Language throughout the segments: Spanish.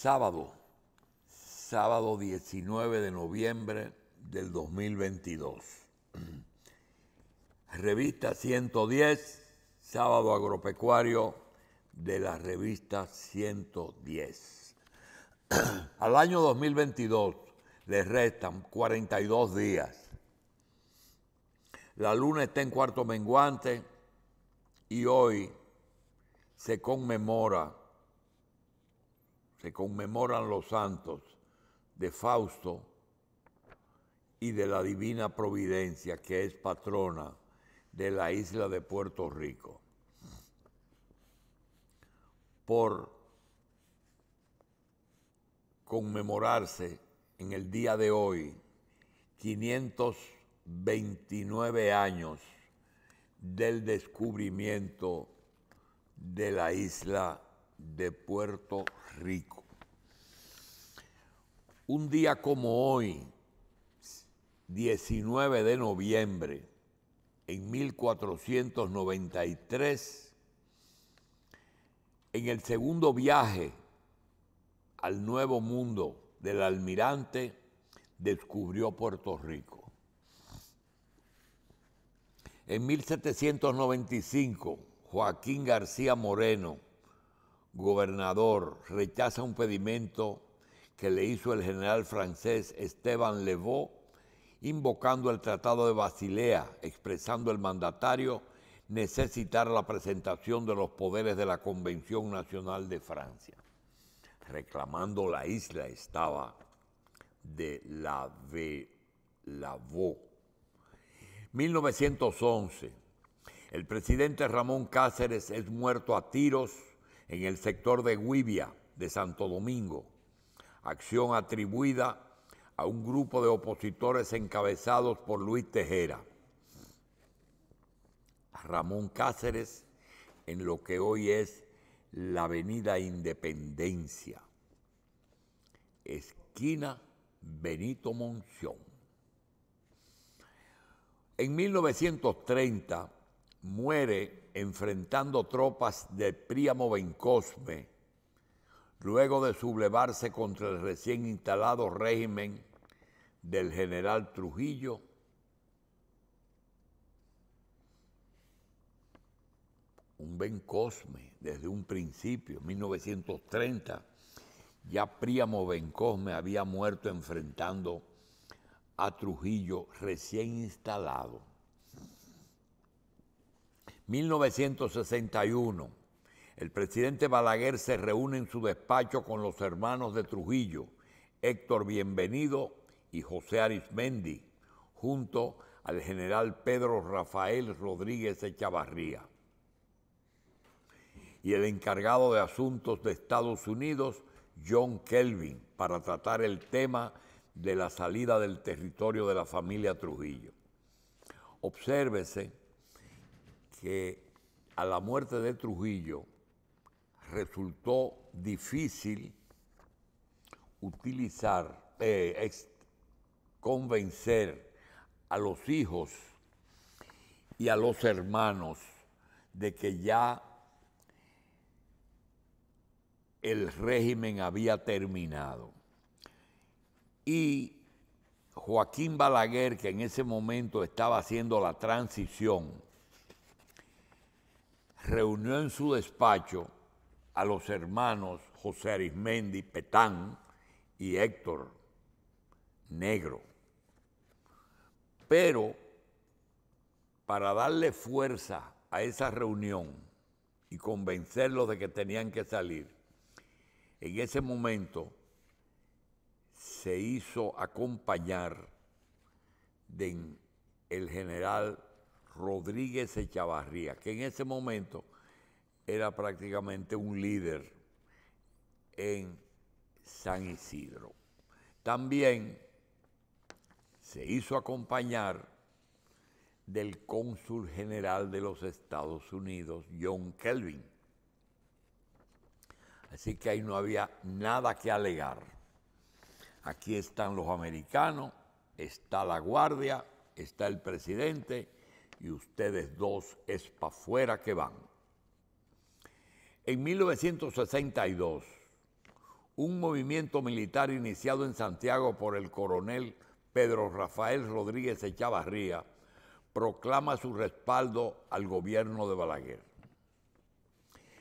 sábado, sábado 19 de noviembre del 2022. Revista 110, sábado agropecuario de la revista 110. Al año 2022 le restan 42 días. La luna está en cuarto menguante y hoy se conmemora se conmemoran los santos de Fausto y de la Divina Providencia, que es patrona de la isla de Puerto Rico. Por conmemorarse en el día de hoy 529 años del descubrimiento de la isla de Puerto Rico. Un día como hoy, 19 de noviembre, en 1493, en el segundo viaje al Nuevo Mundo del almirante, descubrió Puerto Rico. En 1795, Joaquín García Moreno, gobernador, rechaza un pedimento que le hizo el general francés Esteban Levaux, invocando el Tratado de Basilea, expresando el mandatario necesitar la presentación de los poderes de la Convención Nacional de Francia, reclamando la isla estaba de la vo 1911, el presidente Ramón Cáceres es muerto a tiros en el sector de Huivia, de Santo Domingo, acción atribuida a un grupo de opositores encabezados por Luis Tejera, Ramón Cáceres, en lo que hoy es la Avenida Independencia, esquina Benito Monción. En 1930 muere enfrentando tropas de Príamo Bencosme, luego de sublevarse contra el recién instalado régimen del general Trujillo, un Cosme desde un principio, 1930, ya Príamo Bencosme había muerto enfrentando a Trujillo recién instalado. 1961, el presidente Balaguer se reúne en su despacho con los hermanos de Trujillo, Héctor Bienvenido y José Arismendi, junto al general Pedro Rafael Rodríguez Echavarría. Y el encargado de asuntos de Estados Unidos, John Kelvin, para tratar el tema de la salida del territorio de la familia Trujillo. Obsérvese que a la muerte de Trujillo resultó difícil utilizar, eh, convencer a los hijos y a los hermanos de que ya el régimen había terminado. Y Joaquín Balaguer, que en ese momento estaba haciendo la transición reunió en su despacho a los hermanos José Arismendi Petán y Héctor Negro. Pero para darle fuerza a esa reunión y convencerlos de que tenían que salir, en ese momento se hizo acompañar del general Rodríguez Echavarría, que en ese momento era prácticamente un líder en San Isidro. También se hizo acompañar del cónsul general de los Estados Unidos, John Kelvin. Así que ahí no había nada que alegar. Aquí están los americanos, está la guardia, está el presidente y ustedes dos es para fuera que van. En 1962, un movimiento militar iniciado en Santiago por el coronel Pedro Rafael Rodríguez Echavarría proclama su respaldo al gobierno de Balaguer.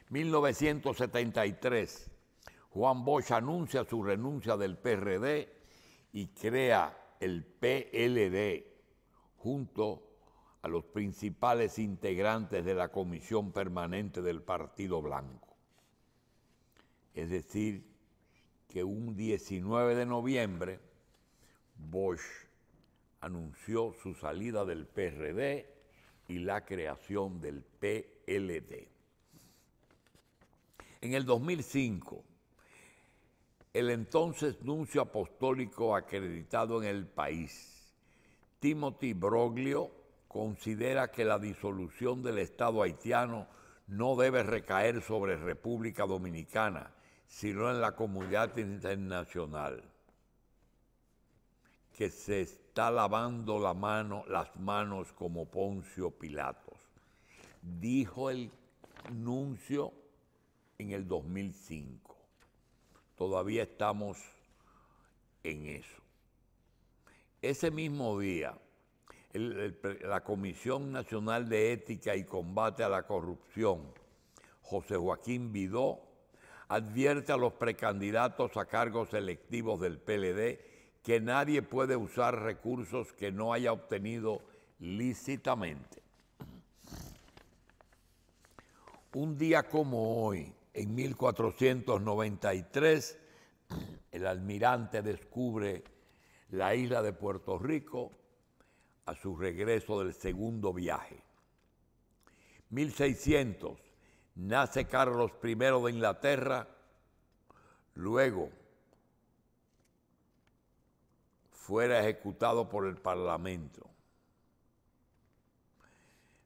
1973, Juan Bosch anuncia su renuncia del PRD y crea el PLD junto a a los principales integrantes de la Comisión Permanente del Partido Blanco. Es decir, que un 19 de noviembre, Bosch anunció su salida del PRD y la creación del PLD. En el 2005, el entonces nuncio apostólico acreditado en el país, Timothy Broglio, considera que la disolución del Estado haitiano no debe recaer sobre República Dominicana, sino en la comunidad internacional, que se está lavando las manos como Poncio Pilatos, dijo el nuncio en el 2005. Todavía estamos en eso. Ese mismo día, la Comisión Nacional de Ética y Combate a la Corrupción, José Joaquín Vidó, advierte a los precandidatos a cargos electivos del PLD que nadie puede usar recursos que no haya obtenido lícitamente. Un día como hoy, en 1493, el almirante descubre la isla de Puerto Rico a su regreso del segundo viaje. 1600, nace Carlos I de Inglaterra, luego fuera ejecutado por el Parlamento.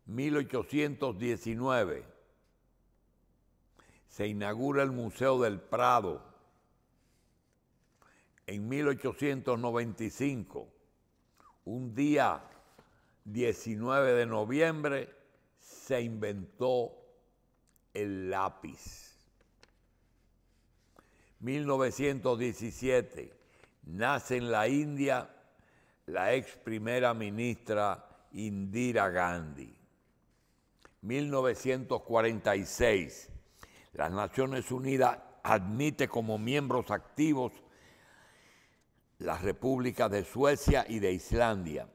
1819, se inaugura el Museo del Prado. En 1895, un día 19 de noviembre se inventó el lápiz. 1917 nace en la India la ex primera ministra Indira Gandhi. 1946 las Naciones Unidas admite como miembros activos las repúblicas de Suecia y de Islandia.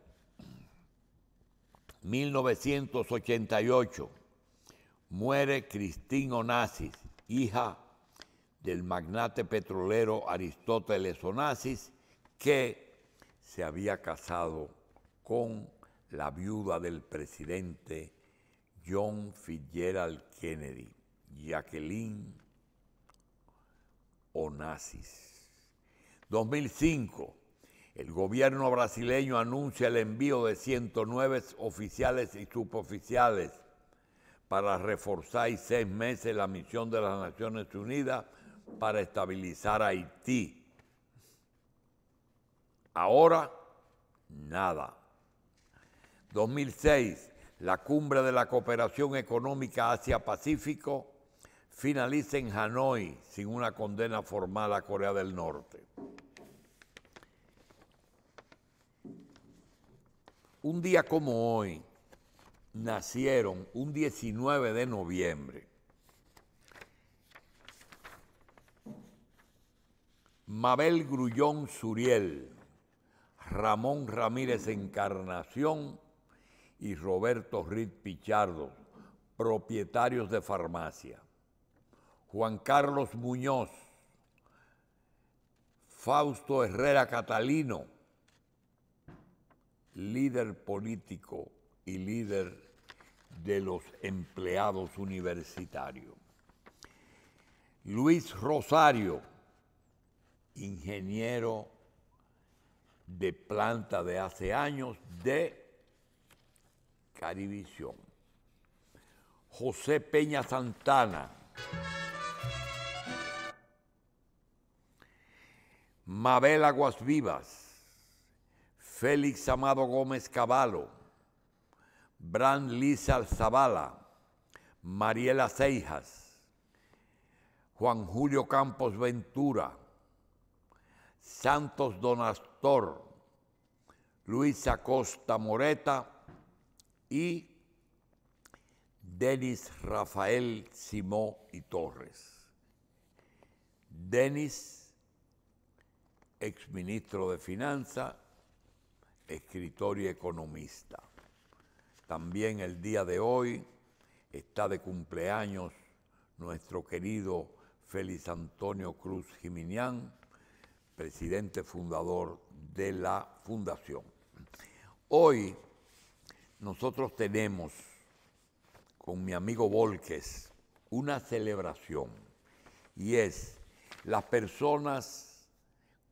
1988 muere Cristín Onassis, hija del magnate petrolero Aristóteles Onassis, que se había casado con la viuda del presidente John Fitzgerald Kennedy, Jacqueline Onassis. 2005, el gobierno brasileño anuncia el envío de 109 oficiales y suboficiales para reforzar seis meses la misión de las Naciones Unidas para estabilizar Haití. Ahora, nada. 2006, la cumbre de la cooperación económica Asia-Pacífico Finaliza en Hanoi sin una condena formal a Corea del Norte. Un día como hoy, nacieron un 19 de noviembre. Mabel Grullón Suriel, Ramón Ramírez Encarnación y Roberto Rit Pichardo, propietarios de farmacia. Juan Carlos Muñoz, Fausto Herrera Catalino, líder político y líder de los empleados universitarios. Luis Rosario, ingeniero de planta de hace años de Carivisión. José Peña Santana. Mabel Aguas Vivas, Félix Amado Gómez Caballo, Bran Lisa Zavala, Mariela Ceijas, Juan Julio Campos Ventura, Santos Donastor, Luisa Costa Moreta y Denis Rafael Simó y Torres. Denis exministro de Finanzas, escritor y economista. También el día de hoy está de cumpleaños nuestro querido Félix Antonio Cruz Jiminián, presidente fundador de la Fundación. Hoy nosotros tenemos con mi amigo Volques una celebración y es las personas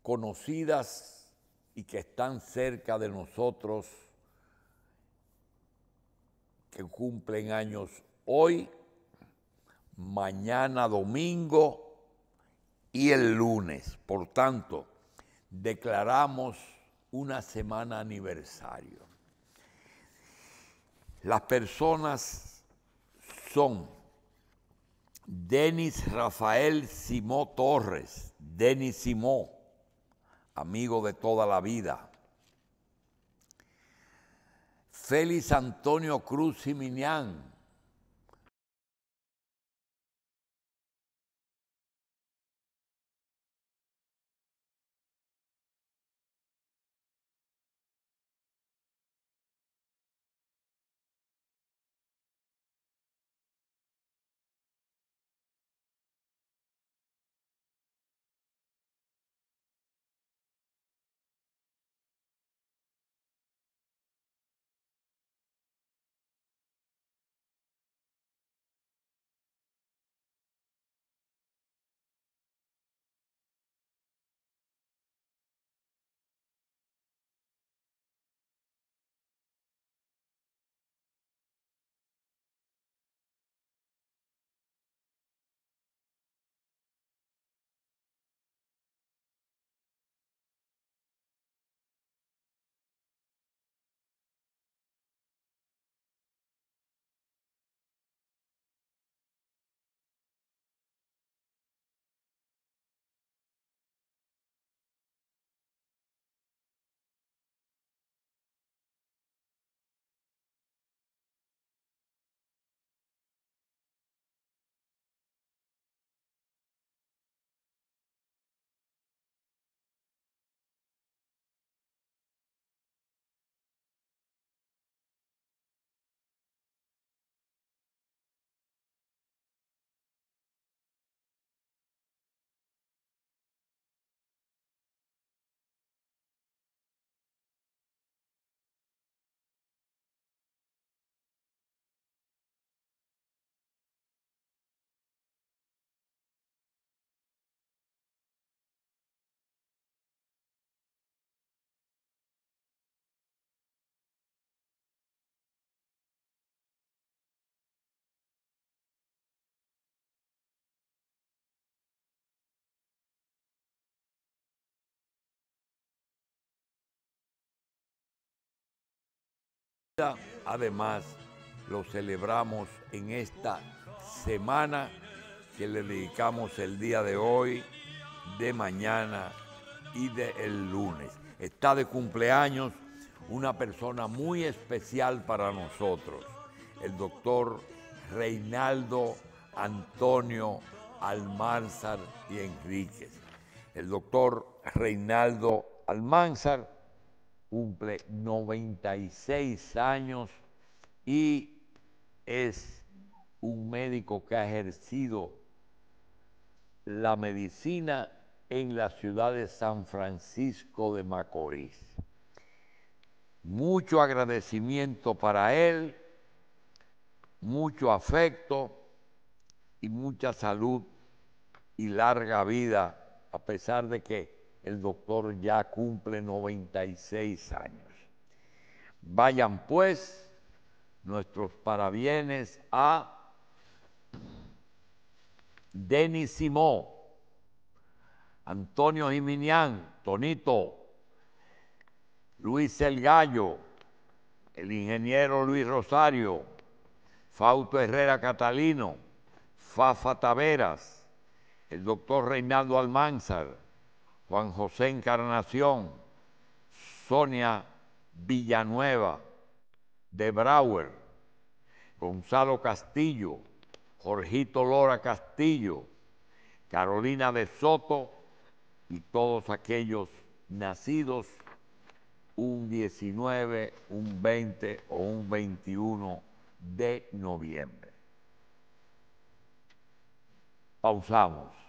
conocidas y que están cerca de nosotros, que cumplen años hoy, mañana domingo y el lunes. Por tanto, declaramos una semana aniversario. Las personas son Denis Rafael Simó Torres, Denis Simó, amigo de toda la vida. Félix Antonio Cruz Jiminián, Además, lo celebramos en esta semana que le dedicamos el día de hoy, de mañana y del lunes. Está de cumpleaños una persona muy especial para nosotros, el doctor Reinaldo Antonio Almanzar y Enríquez. El doctor Reinaldo Almanzar cumple 96 años y es un médico que ha ejercido la medicina en la ciudad de San Francisco de Macorís. Mucho agradecimiento para él, mucho afecto y mucha salud y larga vida, a pesar de que el doctor ya cumple 96 años. Vayan pues nuestros parabienes a Denis Simó, Antonio Jiminián, Tonito, Luis El Gallo, el ingeniero Luis Rosario, Fausto Herrera Catalino, Fafa Taveras, el doctor Reinaldo Almanzar, Juan José Encarnación, Sonia Villanueva, de Brauer, Gonzalo Castillo, Jorgito Lora Castillo, Carolina de Soto y todos aquellos nacidos un 19, un 20 o un 21 de noviembre. Pausamos.